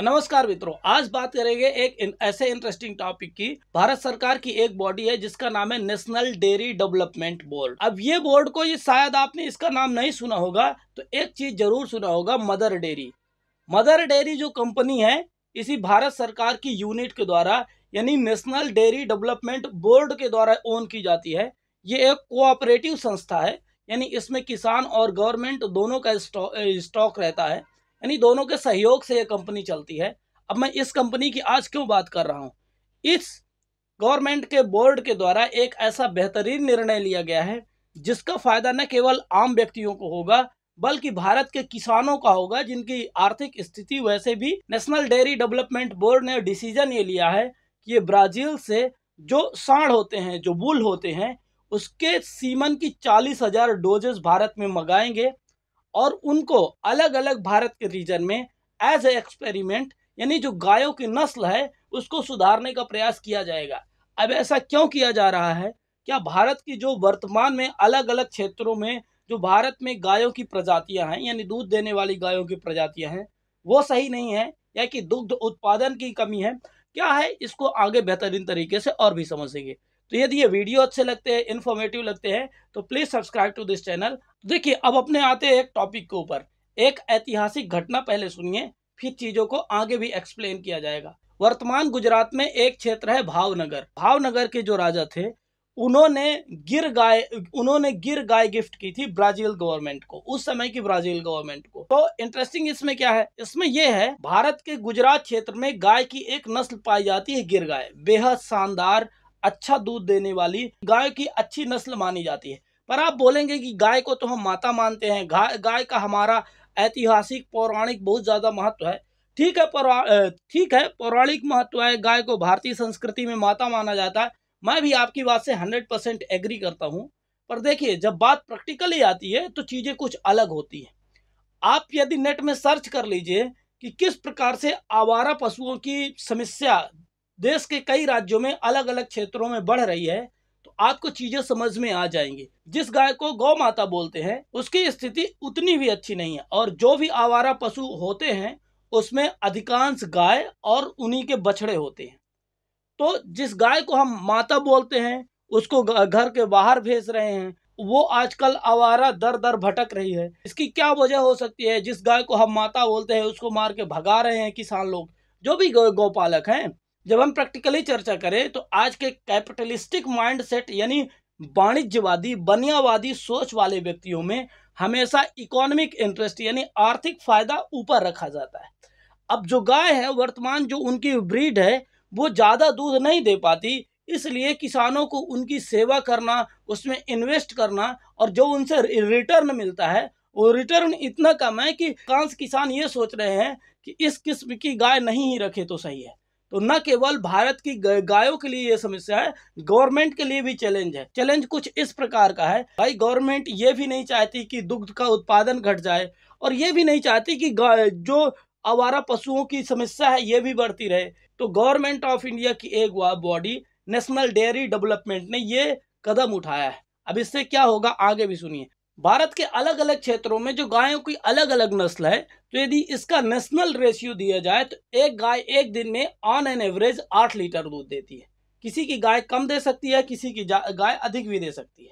नमस्कार मित्रों आज बात करेंगे एक इन, ऐसे इंटरेस्टिंग टॉपिक की भारत सरकार की एक बॉडी है जिसका नाम है नेशनल डेयरी डेवलपमेंट बोर्ड अब ये बोर्ड को ये शायद आपने इसका नाम नहीं सुना होगा तो एक चीज जरूर सुना होगा मदर डेयरी मदर डेयरी जो कंपनी है इसी भारत सरकार की यूनिट के द्वारा यानी नेशनल डेयरी डेवलपमेंट बोर्ड के द्वारा ओन की जाती है ये एक कोऑपरेटिव संस्था है यानी इसमें किसान और गवर्नमेंट दोनों का स्टॉक रहता है यानी दोनों के सहयोग से यह कंपनी चलती है अब मैं इस कंपनी की आज क्यों बात कर रहा हूँ इस गवर्नमेंट के बोर्ड के द्वारा एक ऐसा बेहतरीन निर्णय लिया गया है जिसका फायदा न केवल आम व्यक्तियों को होगा बल्कि भारत के किसानों का होगा जिनकी आर्थिक स्थिति वैसे भी नेशनल डेयरी डेवलपमेंट बोर्ड ने डिसीजन ये लिया है कि ये ब्राजील से जो साढ़ होते हैं जो बुल होते हैं उसके सीमन की चालीस हजार डोजेस भारत में मंगाएंगे और उनको अलग अलग भारत के रीजन में एज ए एक्सपेरिमेंट यानी जो गायों की नस्ल है उसको सुधारने का प्रयास किया जाएगा अब ऐसा क्यों किया जा रहा है क्या भारत की जो वर्तमान में अलग अलग क्षेत्रों में जो भारत में गायों की प्रजातियां हैं यानी दूध देने वाली गायों की प्रजातियां हैं वो सही नहीं है या कि दुग्ध उत्पादन की कमी है क्या है इसको आगे बेहतरीन तरीके से और भी समझेंगे तो यदि ये वीडियो अच्छे लगते हैं इन्फॉर्मेटिव लगते हैं तो please subscribe to this channel देखिए अब अपने आते हैं एक टॉपिक के ऊपर एक ऐतिहासिक घटना पहले सुनिए फिर चीज़ों को आगे भी एक्सप्लेन किया जाएगा वर्तमान गुजरात में एक क्षेत्र है भावनगर भावनगर के जो राजा थे उन्होंने गिर गाय उन्होंने गिर गाय गिफ्ट की थी ब्राजील गवर्नमेंट को उस समय की ब्राजील गवर्नमेंट को तो इंटरेस्टिंग इसमें क्या है इसमें यह है भारत के गुजरात क्षेत्र में गाय की एक नस्ल पाई जाती है गिर गाय बेहद शानदार अच्छा दूध देने वाली गाय की अच्छी नस्ल मानी जाती है पर आप बोलेंगे कि गाय को तो हम माता मानते हैं गाय का हमारा ऐतिहासिक पौराणिक बहुत ज़्यादा महत्व है ठीक है ठीक है पौराणिक महत्व है गाय को भारतीय संस्कृति में माता माना जाता है मैं भी आपकी बात से हंड्रेड परसेंट एग्री करता हूँ पर देखिए जब बात प्रैक्टिकली आती है तो चीज़ें कुछ अलग होती है आप यदि नेट में सर्च कर लीजिए कि किस प्रकार से आवारा पशुओं की समस्या देश के कई राज्यों में अलग अलग क्षेत्रों में बढ़ रही है तो आपको चीजें समझ में आ जाएंगी जिस गाय को गौ माता बोलते हैं उसकी स्थिति उतनी भी अच्छी नहीं है और जो भी आवारा पशु होते हैं उसमें अधिकांश गाय और उन्हीं के बछड़े होते हैं तो जिस गाय को हम माता बोलते हैं उसको घर के बाहर भेज रहे हैं वो आजकल आवारा दर दर भटक रही है इसकी क्या वजह हो सकती है जिस गाय को हम माता बोलते हैं उसको मार के भगा रहे हैं किसान लोग जो भी गौ गौपालक हैं जब हम प्रैक्टिकली चर्चा करें तो आज के कैपिटलिस्टिक माइंडसेट यानी वाणिज्यवादी बनियावादी सोच वाले व्यक्तियों में हमेशा इकोनॉमिक इंटरेस्ट यानी आर्थिक फायदा ऊपर रखा जाता है अब जो गाय है वर्तमान जो उनकी ब्रीड है वो ज़्यादा दूध नहीं दे पाती इसलिए किसानों को उनकी सेवा करना उसमें इन्वेस्ट करना और जो उनसे रिटर्न मिलता है वो रिटर्न इतना कम है कि कांस किसान ये सोच रहे हैं कि इस किस्म की गाय नहीं ही रखे तो सही है तो न केवल भारत की गायों के लिए ये समस्या है गवर्नमेंट के लिए भी चैलेंज है चैलेंज कुछ इस प्रकार का है भाई गवर्नमेंट ये भी नहीं चाहती कि दुग्ध का उत्पादन घट जाए और ये भी नहीं चाहती कि जो आवारा पशुओं की समस्या है ये भी बढ़ती रहे तो गवर्नमेंट ऑफ इंडिया की एक बॉडी नेशनल डेयरी डेवलपमेंट ने ये कदम उठाया है अब इससे क्या होगा आगे भी सुनिए भारत के अलग अलग क्षेत्रों में जो गायों की अलग अलग नस्ल है तो यदि इसका नेशनल रेशियो दिया जाए तो एक गाय एक दिन में ऑन एन एवरेज आठ लीटर दूध देती है किसी की गाय कम दे सकती है किसी की गाय अधिक भी दे सकती है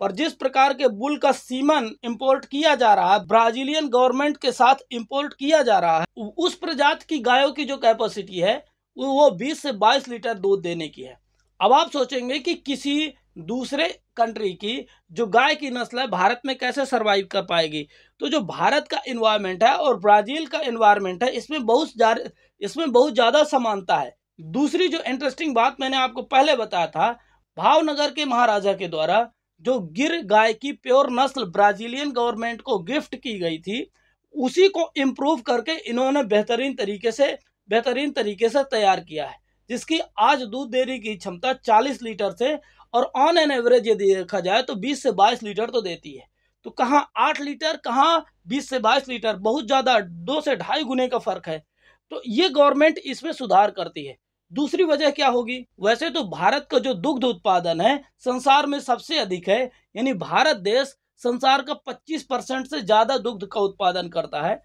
पर जिस प्रकार के बुल का सीमन इंपोर्ट किया जा रहा है ब्राजीलियन गवर्नमेंट के साथ इंपोर्ट किया जा रहा है उस प्रजाति की गायों की जो कैपेसिटी है वो 20 से 22 लीटर दूध देने की है अब आप सोचेंगे कि किसी दूसरे कंट्री की जो गाय की नस्ल है भारत में कैसे सर्वाइव कर पाएगी तो जो भारत का इन्वायरमेंट है और ब्राज़ील का इन्वायरमेंट है इसमें बहुत इसमें बहुत ज़्यादा समानता है दूसरी जो इंटरेस्टिंग बात मैंने आपको पहले बताया था भावनगर के महाराजा के द्वारा जो गिर गाय की प्योर नस्ल ब्राज़ीलियन गवर्नमेंट को गिफ्ट की गई थी उसी को इम्प्रूव करके इन्होंने बेहतरीन तरीके से बेहतरीन तरीके से तैयार किया है जिसकी आज दूध देने की क्षमता 40 लीटर से और ऑन एन एवरेज यदि देखा जाए तो 20 से 22 लीटर तो देती है तो कहाँ 8 लीटर कहाँ 20 से 22 लीटर बहुत ज़्यादा दो से ढाई गुने का फ़र्क है तो ये गवर्नमेंट इसमें सुधार करती है दूसरी वजह क्या होगी वैसे तो भारत का जो दुग्ध उत्पादन है संसार में सबसे अधिक है यानी भारत देश संसार का 25 परसेंट से ज़्यादा दुग्ध का उत्पादन करता है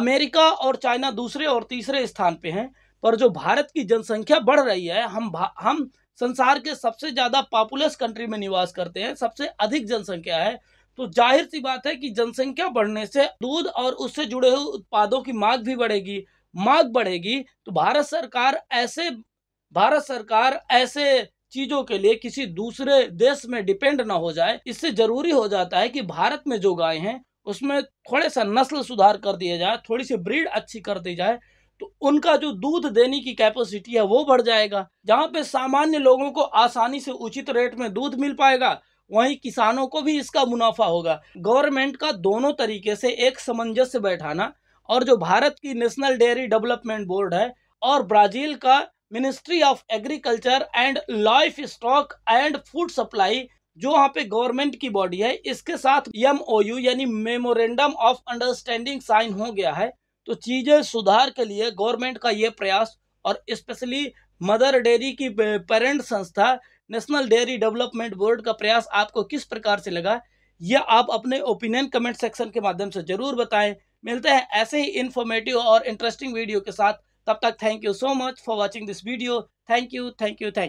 अमेरिका और चाइना दूसरे और तीसरे स्थान पे हैं पर जो भारत की जनसंख्या बढ़ रही है हम हम संसार के सबसे ज़्यादा पॉपुलस कंट्री में निवास करते हैं सबसे अधिक जनसंख्या है तो जाहिर सी बात है कि जनसंख्या बढ़ने से दूध और उससे जुड़े हुए उत्पादों की मांग भी बढ़ेगी मांग बढ़ेगी तो भारत सरकार ऐसे भारत सरकार ऐसे चीजों के लिए किसी दूसरे देश में डिपेंड ना हो जाए इससे जरूरी हो जाता है कि भारत में जो गाय हैं उसमें थोड़े सा नस्ल सुधार कर दिया जाए थोड़ी सी ब्रीड अच्छी कर दी जाए तो उनका जो दूध देने की कैपेसिटी है वो बढ़ जाएगा जहाँ पे सामान्य लोगों को आसानी से उचित रेट में दूध मिल पाएगा वहीं किसानों को भी इसका मुनाफा होगा गवर्नमेंट का दोनों तरीके से एक सामंजस्य बैठाना और जो भारत की नेशनल डेयरी डेवलपमेंट बोर्ड है और ब्राजील का Ministry of Agriculture and Livestock and Food Supply जो वहाँ पे गवर्नमेंट की बॉडी है इसके साथ एम यानी मेमोरेंडम ऑफ अंडरस्टैंडिंग साइन हो गया है तो चीज़ें सुधार के लिए गवर्नमेंट का ये प्रयास और स्पेशली मदर डेयरी की पेरेंट संस्था नेशनल डेयरी डेवलपमेंट बोर्ड का प्रयास आपको किस प्रकार से लगा यह आप अपने ओपिनियन कमेंट सेक्शन के माध्यम से ज़रूर बताएं मिलते हैं ऐसे ही इन्फॉर्मेटिव और इंटरेस्टिंग वीडियो के साथ तब तक thank you so much for watching this video thank you thank you thank you